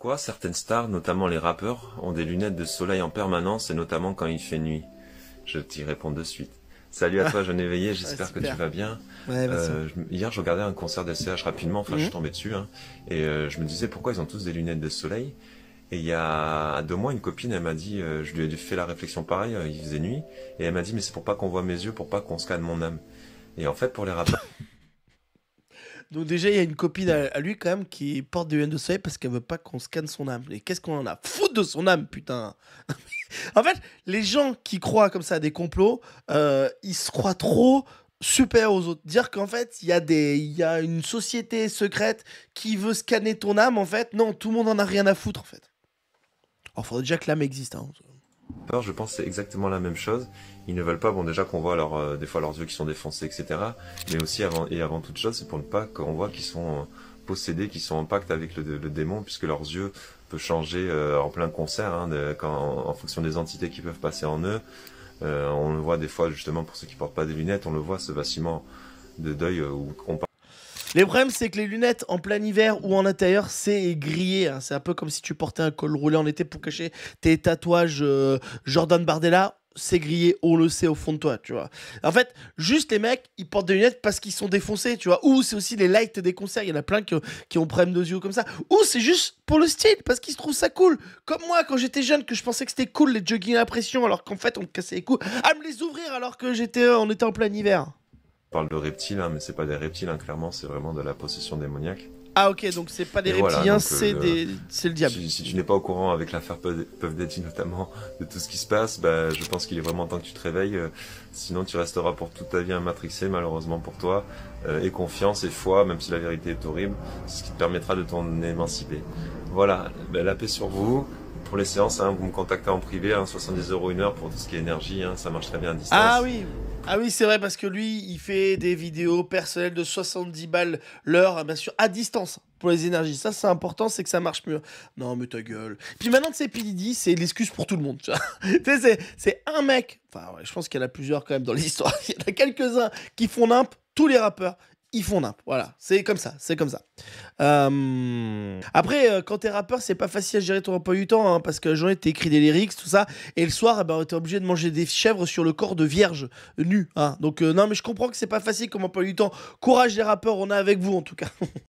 pourquoi certaines stars, notamment les rappeurs, ont des lunettes de soleil en permanence et notamment quand il fait nuit. Je t'y réponds de suite. Salut à toi, jeune éveillé, ah, j'espère que tu vas bien. Euh, hier, je regardais un concert de CH rapidement, enfin, je suis mhm. tombé dessus, hein, et euh, je me disais pourquoi ils ont tous des lunettes de soleil. Et il y a deux mois, une copine, elle m'a dit, euh, je lui ai fait la réflexion pareil, il faisait nuit, et elle m'a dit, mais c'est pour pas qu'on voit mes yeux, pour pas qu'on scanne mon âme. Et en fait, pour les rappeurs. Donc déjà, il y a une copine à, lui quand même qui porte des lunettes de soleil parce qu'elle veut pas qu'on scanne son âme. Et qu'est-ce qu'on en a Foutre de son âme, putain En fait, les gens qui croient comme ça à des complots, euh, ils se croient trop super aux autres. Dire qu'en fait, il y, a des, y a une société secrète qui veut scanner ton âme, en fait, non, tout le monde en a rien à foutre, en fait. Alors, faudrait déjà que l'âme existe, hein je pense c'est exactement la même chose. Ils ne veulent pas, bon déjà qu'on voit leur, euh, des fois leurs yeux qui sont défoncés, etc. Mais aussi avant et avant toute chose, c'est pour ne pas qu'on voit qu'ils sont euh, possédés, qu'ils sont en pacte avec le, démon, puisque leurs yeux peuvent changer euh, en plein concert, hein, en, fonction des entités qui peuvent passer en eux. on le voit des fois justement pour ceux qui portent pas des lunettes, on le voit ce vacillement de deuil où on parle les problèmes, c'est que les lunettes en plein hiver ou en intérieur, c'est grillé. Hein. C'est un peu comme si tu portais un col roulé en été pour cacher tes tatouages euh, Jordan Bardella. C'est grillé, on le sait au fond de toi, tu vois. En fait, juste les mecs, ils portent des lunettes parce qu'ils sont défoncés, tu vois. Ou c'est aussi les lights des concerts, il y en a plein qui, qui ont problème de yeux comme ça. Ou c'est juste pour le style, parce qu'ils se trouvent ça cool. Comme moi, quand j'étais jeune, que je pensais que c'était cool les jogging à pression, alors qu'en fait, on me cassait les couilles à me les ouvrir alors que j'étais, euh, on était en plein hiver parle de reptiles, hein, mais c'est pas des reptiles, hein, clairement, c'est vraiment de la possession démoniaque. Ah ok, donc c'est pas des reptiles. reptiliens, euh, c'est le diable. Si, tu n'es pas au courant avec l'affaire Puff notamment, de tout ce qui se passe, bah, je pense qu'il est vraiment temps que tu te réveilles. Euh, sinon tu resteras pour toute ta vie un matrixé, malheureusement pour toi. Euh, et confiance et foi, même si la vérité est horrible, ce qui te permettra de t'en émanciper. Voilà, bah, la paix sur vous pour les séances, hein, vous me contactez en privé, hein, 70 euros une heure pour tout ce qui est énergie, hein, ça marche très bien à distance. Ah oui. Ah oui, c'est vrai, parce que lui, il fait des vidéos personnelles de 70 balles l'heure, hein, bien sûr, à distance pour les énergies. Ça, c'est important, c'est que ça marche mieux. Non, mais ta gueule. Puis maintenant, c'est sais, c'est l'excuse pour tout le monde. Tu sais, c'est un mec. Enfin, je pense qu'il y en a plusieurs quand même dans l'histoire. Il y en a quelques-uns qui font nimp tous les rappeurs ils font n'importe. Voilà, c'est comme ça, c'est comme ça. Euh, après, euh, quand t'es rappeur, c'est pas facile à gérer ton emploi du temps, hein, parce que la journée, t'écris des lyrics, tout ça, et le soir, eh ben, t'es obligé de manger des chèvres sur le corps de vierge, nu. Hein. Donc, euh, non, mais je comprends que c'est pas facile comme emploi du temps. Courage les rappeurs, on est avec vous en tout cas.